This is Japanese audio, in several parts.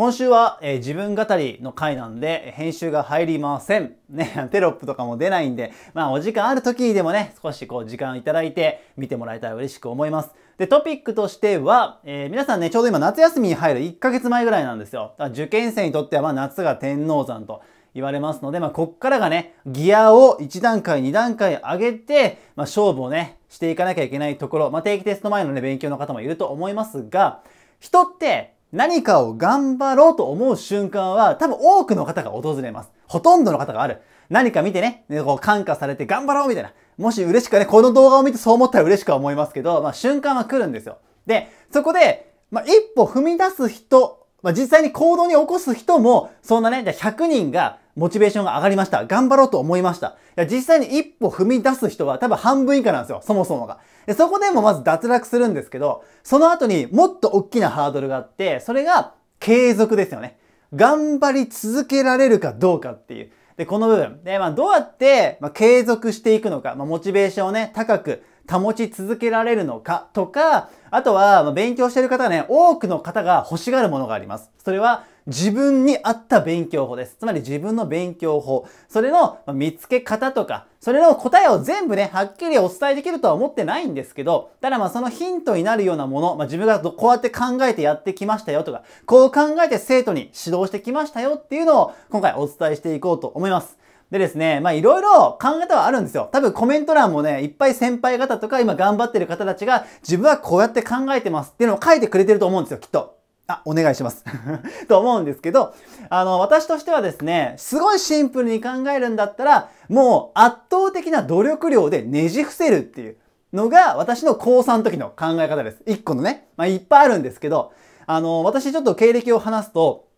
今週は、えー、自分語りの回なんで、編集が入りません。ね、テロップとかも出ないんで、まあお時間ある時にでもね、少しこう時間いただいて見てもらえたら嬉しく思います。で、トピックとしては、えー、皆さんね、ちょうど今夏休みに入る1ヶ月前ぐらいなんですよ。だから受験生にとってはまあ夏が天王山と。言われますので、まあ、こっからがね、ギアを1段階、2段階上げて、まあ、勝負をね、していかなきゃいけないところ、まあ、定期テスト前のね、勉強の方もいると思いますが、人って何かを頑張ろうと思う瞬間は多分多くの方が訪れます。ほとんどの方がある。何か見てね、こう感化されて頑張ろうみたいな。もし嬉しくね、この動画を見てそう思ったら嬉しくは思いますけど、まあ瞬間は来るんですよ。で、そこで、まあ一歩踏み出す人まあ、実際に行動に起こす人も、そんなね、じゃ100人がモチベーションが上がりました。頑張ろうと思いました。いや、実際に一歩踏み出す人は多分半分以下なんですよ。そもそもが。でそこでもまず脱落するんですけど、その後にもっと大きなハードルがあって、それが継続ですよね。頑張り続けられるかどうかっていう。で、この部分。で、まあ、どうやって、まあ、継続していくのか、まあ、モチベーションをね、高く保ち続けられるのかとか、あとは、勉強してる方ね、多くの方が欲しがるものがあります。それは、自分に合った勉強法です。つまり自分の勉強法。それの見つけ方とか、それの答えを全部ね、はっきりお伝えできるとは思ってないんですけど、ただまあそのヒントになるようなもの、まあ自分がこうやって考えてやってきましたよとか、こう考えて生徒に指導してきましたよっていうのを今回お伝えしていこうと思います。でですね、まあいろいろ考え方はあるんですよ。多分コメント欄もね、いっぱい先輩方とか今頑張ってる方たちが自分はこうやって考えてますっていうのを書いてくれてると思うんですよ、きっと。あ、お願いします と思うんですけど、あの、私としてはですね、すごいシンプルに考えるんだったら、もう圧倒的な努力量でねじ伏せるっていうのが私の高3の時の考え方です。1個のね。まあ、いっぱいあるんですけど、あの、私ちょっと経歴を話すと、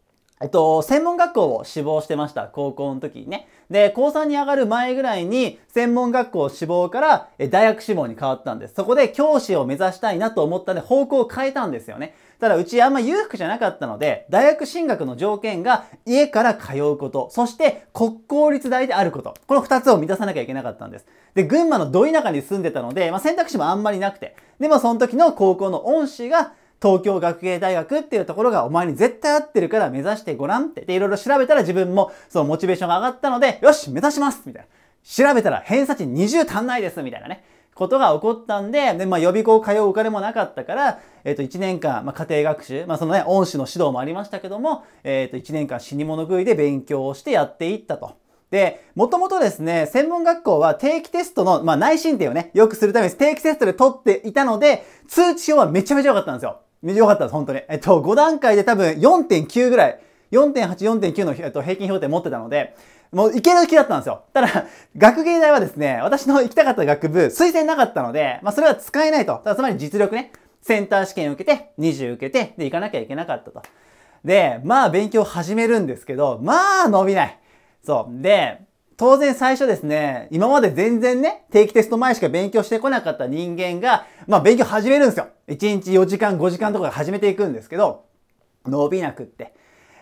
えっと、専門学校を志望してました。高校の時にね。で、高3に上がる前ぐらいに、専門学校志望からえ大学志望に変わったんです。そこで教師を目指したいなと思ったんで、方向を変えたんですよね。ただ、うちあんま裕福じゃなかったので、大学進学の条件が家から通うこと、そして国公立大であること。この2つを満たさなきゃいけなかったんです。で、群馬のど田舎に住んでたので、まあ、選択肢もあんまりなくて。でも、その時の高校の恩師が、東京学芸大学っていうところがお前に絶対合ってるから目指してごらんって。で、いろいろ調べたら自分もそのモチベーションが上がったので、よし目指しますみたいな。調べたら偏差値20足んないですみたいなね。ことが起こったんで、で、まあ予備校通うお金もなかったから、えっ、ー、と1年間、まあ家庭学習、まあそのね、恩師の指導もありましたけども、えっ、ー、と1年間死に物食いで勉強をしてやっていったと。で、もともとですね、専門学校は定期テストの、まあ内申点をね、よくするために定期テストで取っていたので、通知表はめちゃめちゃ良かったんですよ。よかったです、本当に。えっと、5段階で多分4.9ぐらい、4.8、4.9の、えっと、平均評定持ってたので、もういける気だったんですよ。ただ、学芸大はですね、私の行きたかった学部、推薦なかったので、まあそれは使えないと。つまり実力ね、センター試験受けて、20受けて、で、行かなきゃいけなかったと。で、まあ勉強始めるんですけど、まあ伸びない。そう。で、当然最初ですね、今まで全然ね、定期テスト前しか勉強してこなかった人間が、まあ勉強始めるんですよ。1日4時間、5時間とか始めていくんですけど、伸びなくって。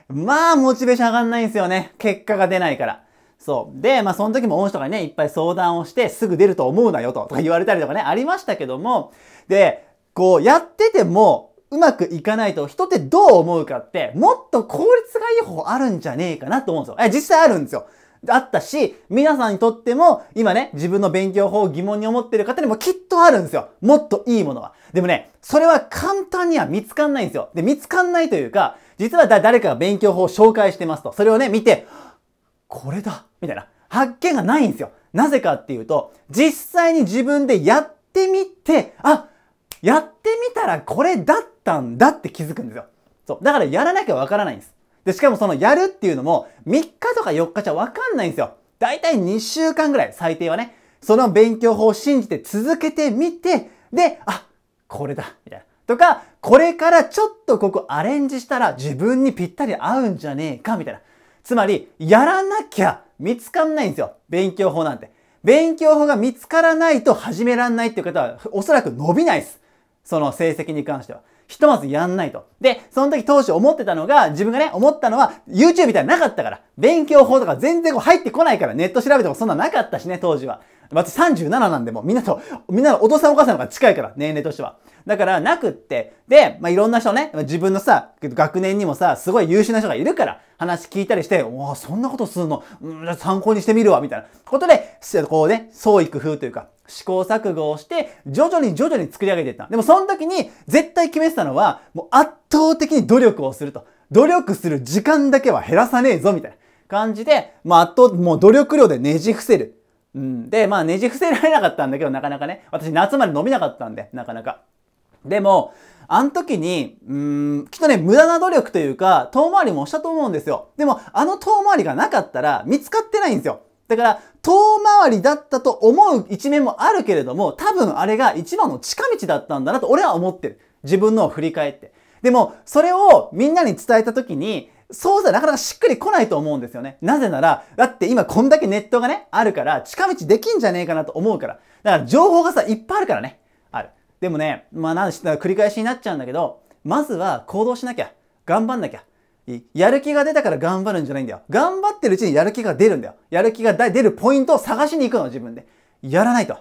まあ、モチベーション上がんないんですよね。結果が出ないから。そう。で、まあその時も恩師とかね、いっぱい相談をして、すぐ出ると思うなよと、とか言われたりとかね、ありましたけども、で、こうやってても、うまくいかないと人ってどう思うかって、もっと効率がいい方あるんじゃねえかなと思うんですよ。え、実際あるんですよ。あったし、皆さんにとっても、今ね、自分の勉強法を疑問に思ってる方にもきっとあるんですよ。もっといいものは。でもね、それは簡単には見つかんないんですよ。で、見つかんないというか、実は誰かが勉強法を紹介してますと、それをね、見て、これだみたいな、発見がないんですよ。なぜかっていうと、実際に自分でやってみて、あ、やってみたらこれだったんだって気づくんですよ。そう。だからやらなきゃわからないんです。で、しかもそのやるっていうのも3日とか4日じゃわかんないんですよ。だいたい2週間ぐらい、最低はね。その勉強法を信じて続けてみて、で、あ、これだ、みたいな。とか、これからちょっとここアレンジしたら自分にぴったり合うんじゃねえか、みたいな。つまり、やらなきゃ見つかんないんですよ。勉強法なんて。勉強法が見つからないと始めらんないっていう方は、おそらく伸びないです。その成績に関しては。ひとまずやんないと。で、その時当初思ってたのが、自分がね、思ったのは、YouTube みたいななかったから、勉強法とか全然こう入ってこないから、ネット調べてもそんななかったしね、当時は。私37なんでもみんなと、みんなのお父さんお母さんの方が近いから、年齢としては。だから、なくって。で、まあ、いろんな人ね、自分のさ、学年にもさ、すごい優秀な人がいるから、話聞いたりして、おそんなことするの、うん、参考にしてみるわ、みたいなことで、こうね、創意工夫というか、試行錯誤をして、徐々に徐々に作り上げていった。でもその時に絶対決めてたのは、もう圧倒的に努力をすると。努力する時間だけは減らさねえぞ、みたいな感じで、まあ圧倒、もう努力量でねじ伏せる。うん。で、まあねじ伏せられなかったんだけど、なかなかね。私夏まで飲みなかったんで、なかなか。でも、あの時に、うん、きっとね、無駄な努力というか、遠回りもしたと思うんですよ。でも、あの遠回りがなかったら、見つかってないんですよ。だから、遠回りだったと思う一面もあるけれども、多分あれが一番の近道だったんだなと俺は思ってる。自分のを振り返って。でも、それをみんなに伝えた時に、そうじゃなかなかしっくり来ないと思うんですよね。なぜなら、だって今こんだけネットがね、あるから、近道できんじゃねえかなと思うから。だから情報がさ、いっぱいあるからね。ある。でもね、まあなん繰り返しになっちゃうんだけど、まずは行動しなきゃ。頑張んなきゃ。やる気が出たから頑張るんじゃないんだよ。頑張ってるうちにやる気が出るんだよ。やる気が出るポイントを探しに行くの、自分で。やらないと。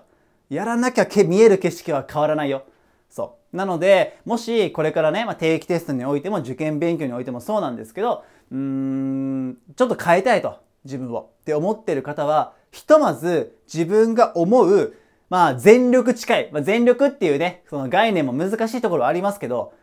やらなきゃ見える景色は変わらないよ。そう。なので、もしこれからね、まあ、定期テストにおいても受験勉強においてもそうなんですけど、うーん、ちょっと変えたいと、自分を。って思ってる方は、ひとまず自分が思う、まあ全力近い、まあ、全力っていうね、その概念も難しいところありますけど、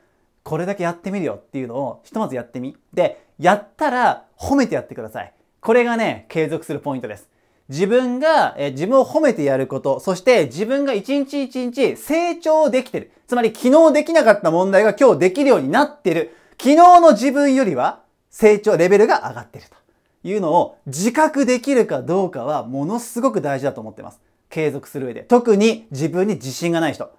これだけやってみるよっていうのをひとまずやってみ。で、やったら褒めてやってください。これがね、継続するポイントです。自分が、え自分を褒めてやること、そして自分が一日一日成長できてる。つまり昨日できなかった問題が今日できるようになってる。昨日の自分よりは成長、レベルが上がってるというのを自覚できるかどうかはものすごく大事だと思ってます。継続する上で。特に自分に自信がない人。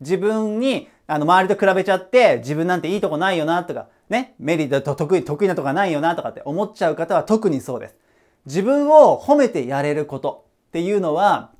自分に、あの、周りと比べちゃって、自分なんていいとこないよな、とか、ね、メリット、得意、得意なとこがないよな、とかって思っちゃう方は特にそうです。自分を褒めてやれることっていうのは、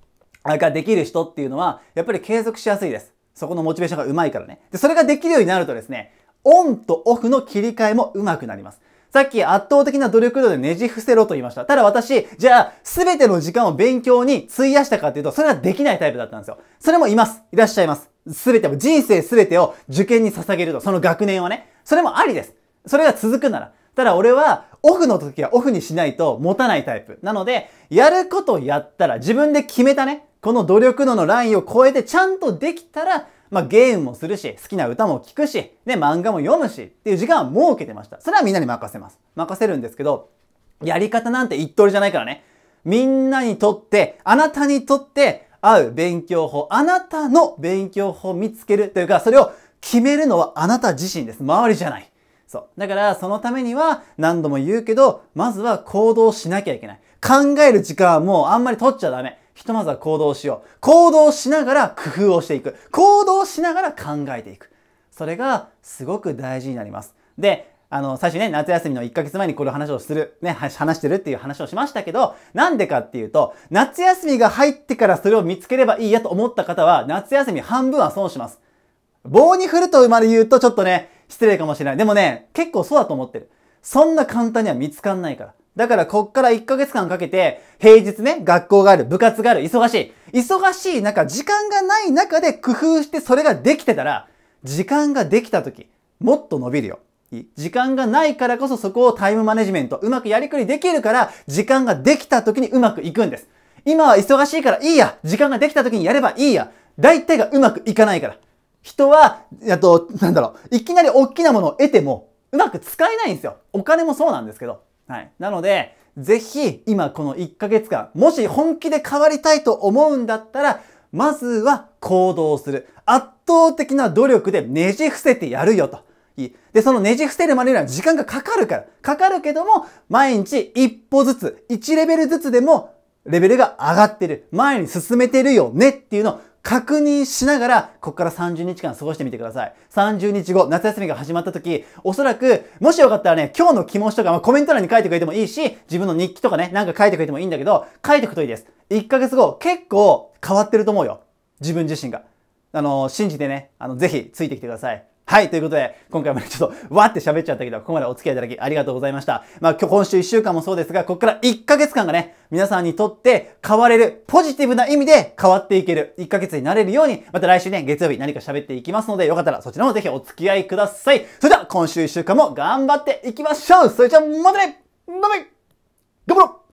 ができる人っていうのは、やっぱり継続しやすいです。そこのモチベーションが上手いからね。で、それができるようになるとですね、オンとオフの切り替えも上手くなります。さっき圧倒的な努力度でねじ伏せろと言いました。ただ私、じゃあ、すべての時間を勉強に費やしたかっていうと、それはできないタイプだったんですよ。それもいます。いらっしゃいます。すべてを、人生すべてを受験に捧げると、その学年はね。それもありです。それが続くなら。ただ俺は、オフの時はオフにしないと持たないタイプ。なので、やることやったら、自分で決めたね、この努力度のラインを超えてちゃんとできたら、まあ、ゲームもするし、好きな歌も聴くし、ね、漫画も読むしっていう時間は設けてました。それはみんなに任せます。任せるんですけど、やり方なんて一通りじゃないからね。みんなにとって、あなたにとって合う勉強法、あなたの勉強法を見つけるというか、それを決めるのはあなた自身です。周りじゃない。そう。だから、そのためには何度も言うけど、まずは行動しなきゃいけない。考える時間はもうあんまり取っちゃダメ。ひとまずは行動しよう。行動しながら工夫をしていく。行動しながら考えていく。それがすごく大事になります。で、あの、最初ね、夏休みの1ヶ月前にこの話をする、ね、話してるっていう話をしましたけど、なんでかっていうと、夏休みが入ってからそれを見つければいいやと思った方は、夏休み半分は損します。棒に振ると生まれ言うとちょっとね、失礼かもしれない。でもね、結構そうだと思ってる。そんな簡単には見つかんないから。だからこっから1ヶ月間かけて、平日ね、学校がある、部活がある、忙しい。忙しい中、時間がない中で工夫してそれができてたら、時間ができた時、もっと伸びるよ。時間がないからこそそこをタイムマネジメント、うまくやりくりできるから、時間ができた時にうまくいくんです。今は忙しいからいいや時間ができた時にやればいいや大体がうまくいかないから。人は、やっと、なんだろう、いきなり大きなものを得ても、うまく使えないんですよ。お金もそうなんですけど。はい。なので、ぜひ、今この1ヶ月間、もし本気で変わりたいと思うんだったら、まずは行動する。圧倒的な努力でねじ伏せてやるよと。で、そのねじ伏せるまでには時間がかかるから。かかるけども、毎日一歩ずつ、1レベルずつでも、レベルが上がってる。前に進めてるよねっていうのを確認しながら、ここから30日間過ごしてみてください。30日後、夏休みが始まった時、おそらく、もしよかったらね、今日の気持ちとか、まあ、コメント欄に書いてくれてもいいし、自分の日記とかね、なんか書いてくれてもいいんだけど、書いてくといいです。1ヶ月後、結構変わってると思うよ。自分自身が。あの、信じてね、あの、ぜひついてきてください。はい、ということで、今回もちょっと、わって喋っちゃったけど、ここまでお付き合いいただきありがとうございました。まあ、今日、今週1週間もそうですが、ここから1ヶ月間がね、皆さんにとって変われる、ポジティブな意味で変わっていける、1ヶ月になれるように、また来週ね、月曜日何か喋っていきますので、よかったらそちらもぜひお付き合いください。それでは、今週1週間も頑張っていきましょうそれじゃあ、またねバイバイ頑張ろう